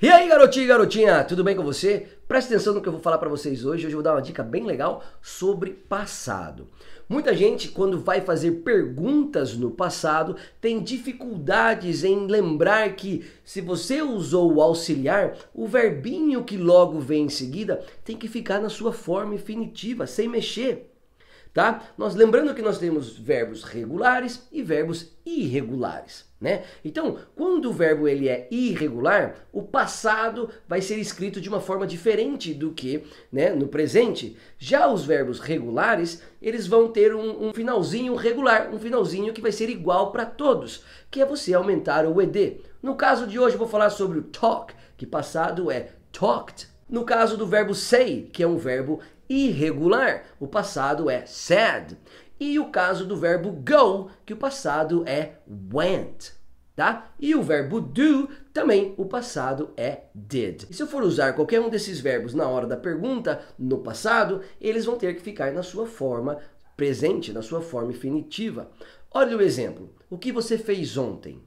E aí, garotinho e garotinha, tudo bem com você? Presta atenção no que eu vou falar para vocês hoje. Hoje eu vou dar uma dica bem legal sobre passado. Muita gente, quando vai fazer perguntas no passado, tem dificuldades em lembrar que, se você usou o auxiliar, o verbinho que logo vem em seguida tem que ficar na sua forma infinitiva, sem mexer tá? Nós lembrando que nós temos verbos regulares e verbos irregulares, né? Então, quando o verbo ele é irregular, o passado vai ser escrito de uma forma diferente do que, né, no presente. Já os verbos regulares, eles vão ter um, um finalzinho regular, um finalzinho que vai ser igual para todos, que é você aumentar o ed. No caso de hoje, eu vou falar sobre o talk, que passado é talked no caso do verbo say, que é um verbo irregular, o passado é said. E o caso do verbo go, que o passado é went. Tá? E o verbo do, também o passado é did. E se eu for usar qualquer um desses verbos na hora da pergunta, no passado, eles vão ter que ficar na sua forma presente, na sua forma infinitiva. Olha o exemplo. O que você fez ontem?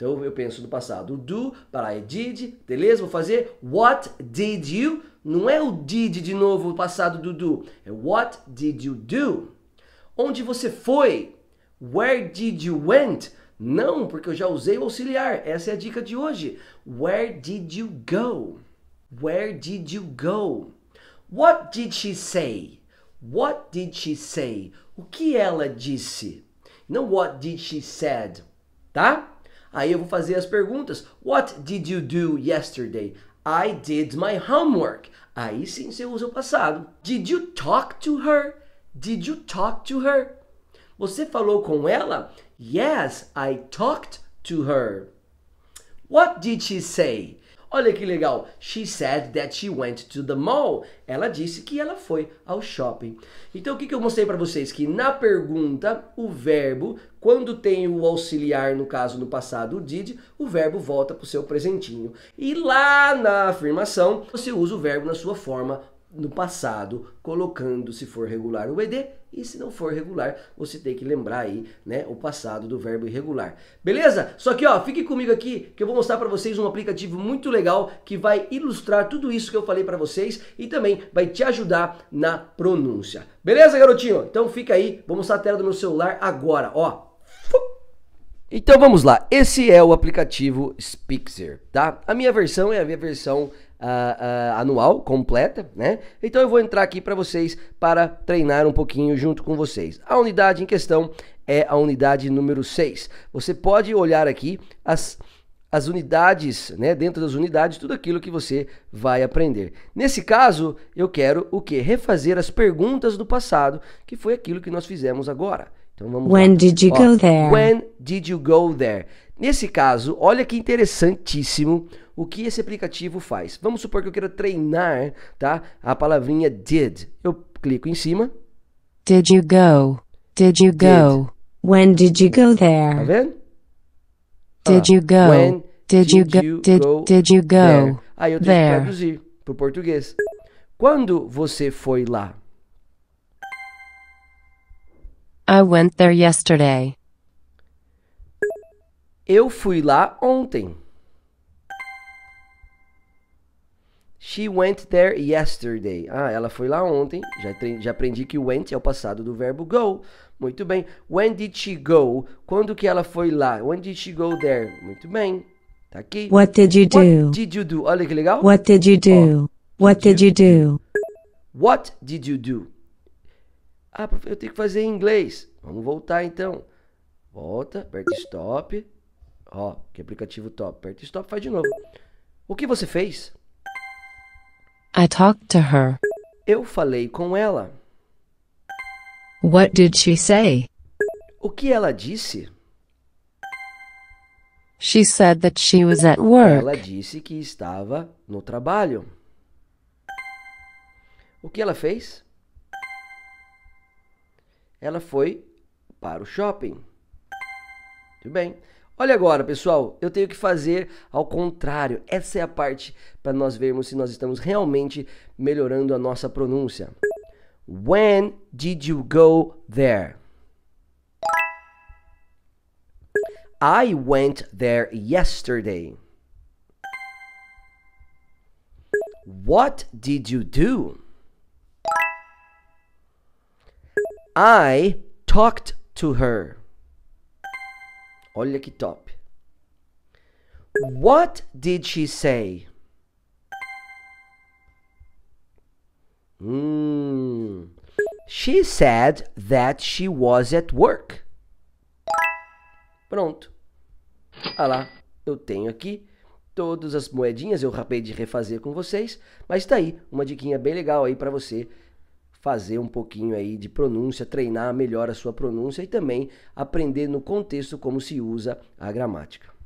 Então eu penso no passado. O do para I é did, beleza? Vou fazer what did you? Não é o did de novo o passado do do, é what did you do? Onde você foi? Where did you went? Não, porque eu já usei o auxiliar. Essa é a dica de hoje. Where did you go? Where did you go? What did she say? What did she say? O que ela disse? Não what did she said, tá? Aí eu vou fazer as perguntas. What did you do yesterday? I did my homework. Aí sim você usa o passado. Did you talk to her? Did you talk to her? Você falou com ela? Yes, I talked to her. What did she say? Olha que legal. She said that she went to the mall. Ela disse que ela foi ao shopping. Então o que, que eu mostrei para vocês? Que na pergunta, o verbo, quando tem o auxiliar, no caso no passado, o did, o verbo volta para o seu presentinho. E lá na afirmação, você usa o verbo na sua forma no passado, colocando se for regular o ed e se não for regular, você tem que lembrar aí, né, o passado do verbo irregular. Beleza? Só que ó, fique comigo aqui que eu vou mostrar para vocês um aplicativo muito legal que vai ilustrar tudo isso que eu falei para vocês e também vai te ajudar na pronúncia. Beleza, garotinho? Então fica aí, vou mostrar a tela do meu celular agora, ó. Então vamos lá, esse é o aplicativo Spixer, tá? A minha versão é a minha versão uh, uh, anual completa, né? Então eu vou entrar aqui para vocês para treinar um pouquinho junto com vocês. A unidade em questão é a unidade número 6. Você pode olhar aqui as as unidades, né, dentro das unidades, tudo aquilo que você vai aprender. Nesse caso, eu quero o que? Refazer as perguntas do passado, que foi aquilo que nós fizemos agora. Então vamos When lá. did you Ó, go there? When did you go there? Nesse caso, olha que interessantíssimo o que esse aplicativo faz. Vamos supor que eu queira treinar, tá? A palavrinha did. Eu clico em cima. Did you go? Did you go? Did. When did you go there? Tá vendo? Did tá. you go? When did, you go? You did, go did you go? There? Aí eu tenho there. que traduzir para o português. Quando você foi lá? I went there yesterday. Eu fui lá ontem. She went there yesterday. Ah, ela foi lá ontem. Já, já aprendi que went é o passado do verbo go. Muito bem. When did she go? Quando que ela foi lá? When did she go there? Muito bem. Tá aqui. What did you do? What did you do? Olha que legal. What did you do? Oh. What did you do? What did you do? Ah, eu tenho que fazer em inglês. Vamos voltar então. Volta, aperta stop. Ó, oh, que aplicativo top. Aperta stop, faz de novo. O que você fez? I talked to her. Eu falei com ela. What did she say? O que ela disse? She said that she was at work. Ela disse que estava no trabalho. O que ela fez? Ela foi para o shopping. Tudo bem. Olha agora, pessoal, eu tenho que fazer ao contrário. Essa é a parte para nós vermos se nós estamos realmente melhorando a nossa pronúncia. When did you go there? I went there yesterday. What did you do? I talked to her. Olha que top. What did she say? Hmm. She said that she was at work. Pronto. Ah lá, eu tenho aqui todas as moedinhas, eu acabei de refazer com vocês, mas tá aí uma diquinha bem legal aí para você fazer um pouquinho aí de pronúncia, treinar melhor a sua pronúncia e também aprender no contexto como se usa a gramática.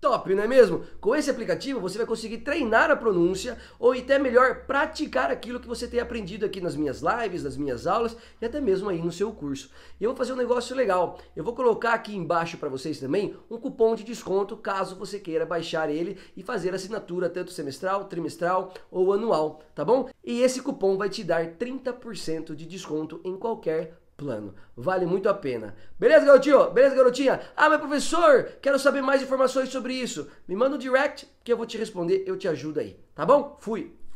Top, não é mesmo? Com esse aplicativo você vai conseguir treinar a pronúncia ou até melhor, praticar aquilo que você tem aprendido aqui nas minhas lives, nas minhas aulas e até mesmo aí no seu curso. E eu vou fazer um negócio legal. Eu vou colocar aqui embaixo para vocês também um cupom de desconto caso você queira baixar ele e fazer assinatura tanto semestral, trimestral ou anual, tá bom? E esse cupom vai te dar 30% de desconto em qualquer plano. Vale muito a pena. Beleza, garotinho? Beleza, garotinha? Ah, mas professor, quero saber mais informações sobre isso. Me manda um direct que eu vou te responder, eu te ajudo aí. Tá bom? Fui!